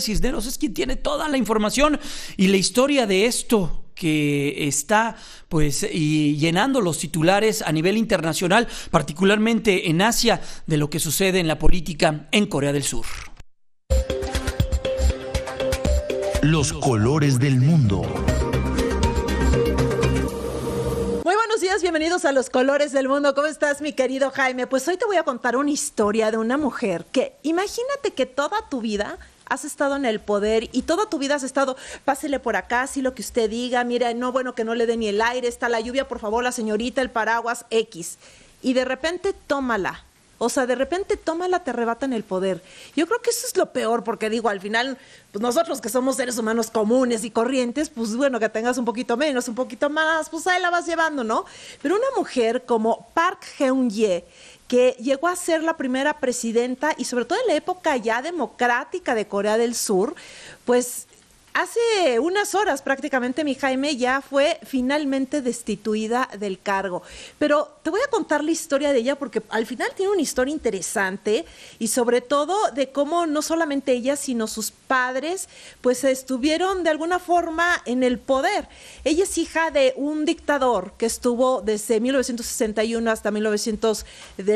Cisneros es quien tiene toda la información y la historia de esto que está pues llenando los titulares a nivel internacional, particularmente en Asia, de lo que sucede en la política en Corea del Sur. Los colores del mundo. Muy buenos días, bienvenidos a Los Colores del Mundo. ¿Cómo estás, mi querido Jaime? Pues hoy te voy a contar una historia de una mujer que imagínate que toda tu vida has estado en el poder y toda tu vida has estado, pásele por acá, si lo que usted diga, mira, no, bueno, que no le dé ni el aire, está la lluvia, por favor, la señorita, el paraguas, X. Y de repente tómala o sea, de repente toma la te en el poder. Yo creo que eso es lo peor, porque digo, al final, pues nosotros que somos seres humanos comunes y corrientes, pues bueno, que tengas un poquito menos, un poquito más, pues ahí la vas llevando, ¿no? Pero una mujer como Park geun hye que llegó a ser la primera presidenta y sobre todo en la época ya democrática de Corea del Sur, pues hace unas horas prácticamente mi Jaime ya fue finalmente destituida del cargo. Pero te voy a contar la historia de ella porque al final tiene una historia interesante y sobre todo de cómo no solamente ella, sino sus padres, pues estuvieron de alguna forma en el poder. Ella es hija de un dictador que estuvo desde 1961 hasta 1900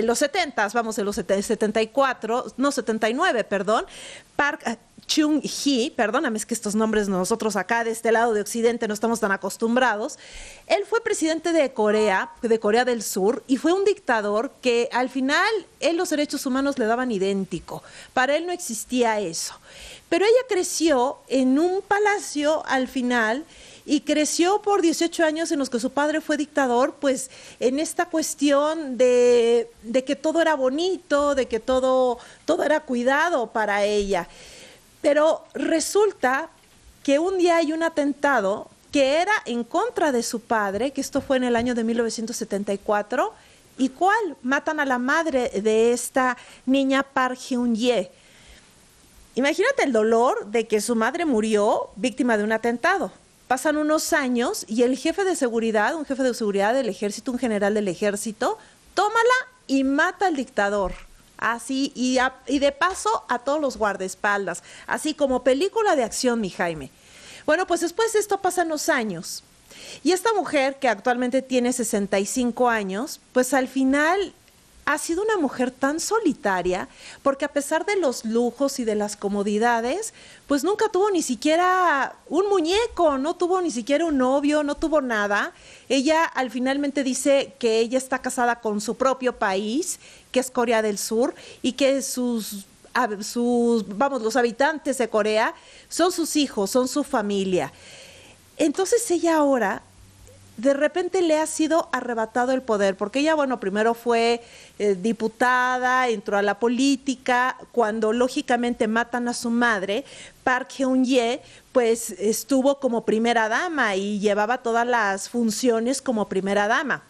los 70, vamos, de los 74, no 79, perdón, Park Chung Hee, perdóname, es que estos nombres nosotros acá de este lado de Occidente no estamos tan acostumbrados. Él fue presidente de Corea, de Corea del Sur, y fue un dictador que al final él los derechos humanos le daban idéntico. Para él no existía eso. Pero ella creció en un palacio al final y creció por 18 años en los que su padre fue dictador, pues en esta cuestión de, que todo era bonito, de que todo, todo era cuidado para ella. Pero resulta que un día hay un atentado que era en contra de su padre, que esto fue en el año de 1974, y cuál matan a la madre de esta niña Park Hyun-ye. Imagínate el dolor de que su madre murió víctima de un atentado. Pasan unos años y el jefe de seguridad, un jefe de seguridad del ejército, un general del ejército, tómala y mata al dictador. Así, y, de paso a todos los guardaespaldas. Así como película de acción, mi Jaime. Bueno, pues después de esto pasan los años. Y esta mujer, que actualmente tiene 65 años, pues al final ha sido una mujer tan solitaria porque a pesar de los lujos y de las comodidades, pues nunca tuvo ni siquiera un muñeco, no tuvo ni siquiera un novio, no tuvo nada. Ella al finalmente dice que ella está casada con su propio país, que es Corea del Sur, y que sus sus, vamos, los habitantes de Corea son sus hijos, son su familia. Entonces ella ahora de repente le ha sido arrebatado el poder, porque ella, bueno, primero fue eh, diputada, entró a la política, cuando lógicamente matan a su madre, Park Geun-ye, pues estuvo como primera dama y llevaba todas las funciones como primera dama.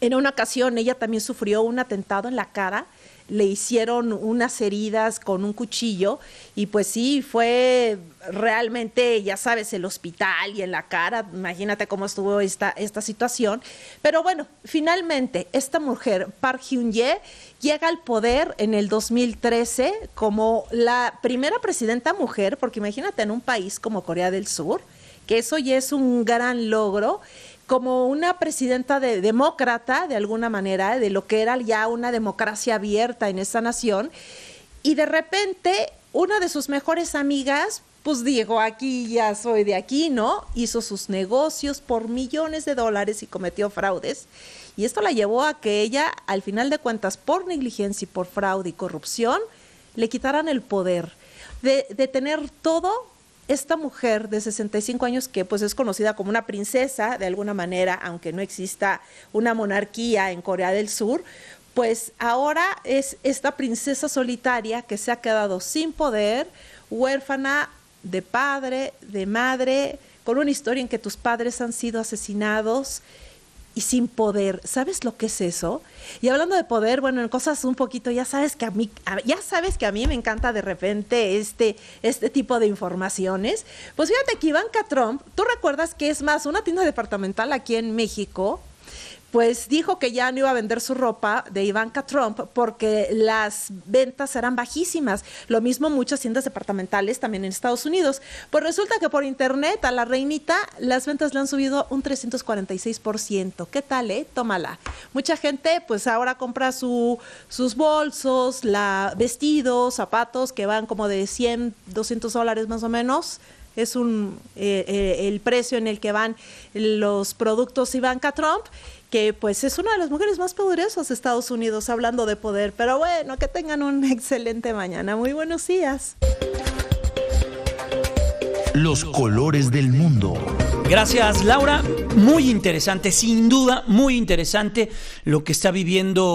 En una ocasión ella también sufrió un atentado en la cara le hicieron unas heridas con un cuchillo y pues sí, fue realmente, ya sabes, el hospital y en la cara, imagínate cómo estuvo esta, esta situación. Pero bueno, finalmente esta mujer, Park Hyun-ye, llega al poder en el 2013 como la primera presidenta mujer, porque imagínate en un país como Corea del Sur, que eso ya es un gran logro como una presidenta de, demócrata, de alguna manera, de lo que era ya una democracia abierta en esta nación, y de repente una de sus mejores amigas, pues dijo, aquí ya soy de aquí, ¿no? Hizo sus negocios por millones de dólares y cometió fraudes. Y esto la llevó a que ella, al final de cuentas, por negligencia y por fraude y corrupción, le quitaran el poder de, de tener todo esta mujer de 65 años que pues es conocida como una princesa de alguna manera, aunque no exista una monarquía en Corea del Sur, pues ahora es esta princesa solitaria que se ha quedado sin poder, huérfana de padre, de madre, con una historia en que tus padres han sido asesinados y sin poder. ¿Sabes lo que es eso? Y hablando de poder, bueno, en cosas un poquito, ya sabes que a mí, ya sabes que a mí me encanta de repente este, este tipo de informaciones. Pues fíjate que Ivanka Trump, tú recuerdas que es más una tienda departamental aquí en México, pues dijo que ya no iba a vender su ropa de Ivanka Trump porque las ventas eran bajísimas. Lo mismo muchas tiendas departamentales también en Estados Unidos. Pues resulta que por internet a la reinita las ventas le han subido un 346%. ¿Qué tal, eh? Tómala. Mucha gente pues ahora compra sus bolsos, la, vestidos, zapatos que van como de 100, 200 dólares más o menos es un eh, eh, el precio en el que van los productos Ivanka Trump, que pues es una de las mujeres más poderosas de Estados Unidos, hablando de poder. Pero bueno, que tengan un excelente mañana. Muy buenos días. Los colores del mundo. Gracias, Laura. Muy interesante, sin duda, muy interesante lo que está viviendo